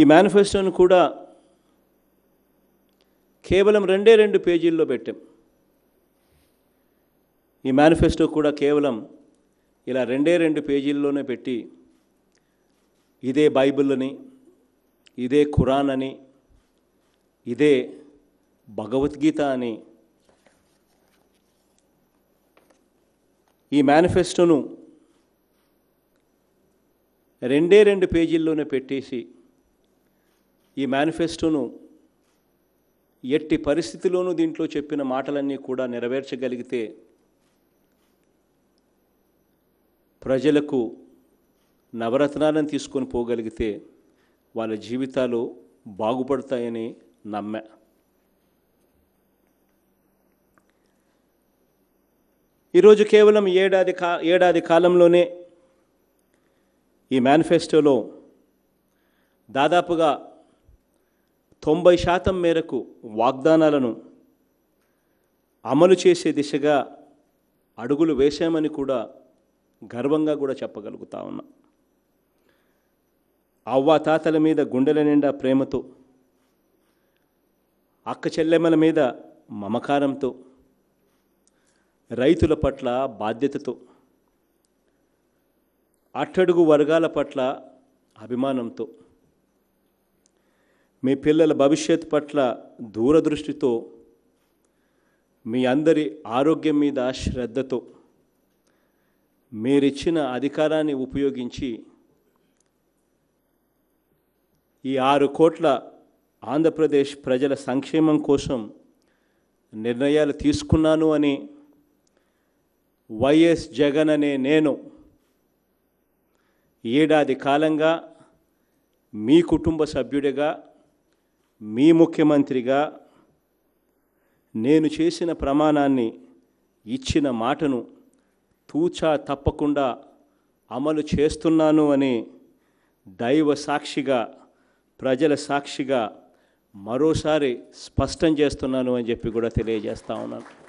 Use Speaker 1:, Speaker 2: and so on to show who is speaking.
Speaker 1: ఈ మేనిఫెస్టోను కూడా కేవలం రెండే రెండు పేజీల్లో పెట్టాం ఈ మేనిఫెస్టో కూడా కేవలం ఇలా రెండే రెండు పేజీల్లోనే పెట్టి ఇదే బైబిల్ అని ఇదే ఖురాన్ అని ఇదే భగవద్గీత అని ఈ మేనిఫెస్టోను రెండే రెండు పేజీల్లోనే పెట్టేసి ఈ మేనిఫెస్టోను ఎట్టి పరిస్థితిలోనూ దీంట్లో చెప్పిన మాటలన్నీ కూడా నెరవేర్చగలిగితే ప్రజలకు నవరత్నాలను తీసుకొని పోగలిగితే వాళ్ళ జీవితాలు బాగుపడతాయని నమ్మా ఈరోజు కేవలం ఏడాది కా ఏడాది కాలంలోనే ఈ మేనిఫెస్టోలో దాదాపుగా తొంభై శాతం మేరకు వాగ్దానాలను అమలు చేసే దిశగా అడుగులు వేశామని కూడా గర్వంగా కూడా చెప్పగలుగుతా ఉన్నా అవ్వ తాతల మీద గుండెల నిండా ప్రేమతో అక్క చెల్లెమ్మల మీద మమకారంతో రైతుల పట్ల బాధ్యతతో అట్టడుగు వర్గాల పట్ల అభిమానంతో మీ పిల్లల భవిష్యత్ పట్ల దూరదృష్టితో మీ అందరి ఆరోగ్యం మీద శ్రద్ధతో మీరిచ్చిన అధికారాన్ని ఉపయోగించి ఈ ఆరు కోట్ల ఆంధ్రప్రదేశ్ ప్రజల సంక్షేమం కోసం నిర్ణయాలు తీసుకున్నాను అని వైఎస్ జగన్ అనే నేను ఏడాది కాలంగా మీ కుటుంబ సభ్యుడిగా మీ ముఖ్యమంత్రిగా నేను చేసిన ప్రమాణాన్ని ఇచ్చిన మాటను తూచా తప్పకుండా అమలు చేస్తున్నాను అని దైవ సాక్షిగా ప్రజల సాక్షిగా మరోసారి స్పష్టం చేస్తున్నాను అని చెప్పి కూడా తెలియజేస్తా ఉన్నాను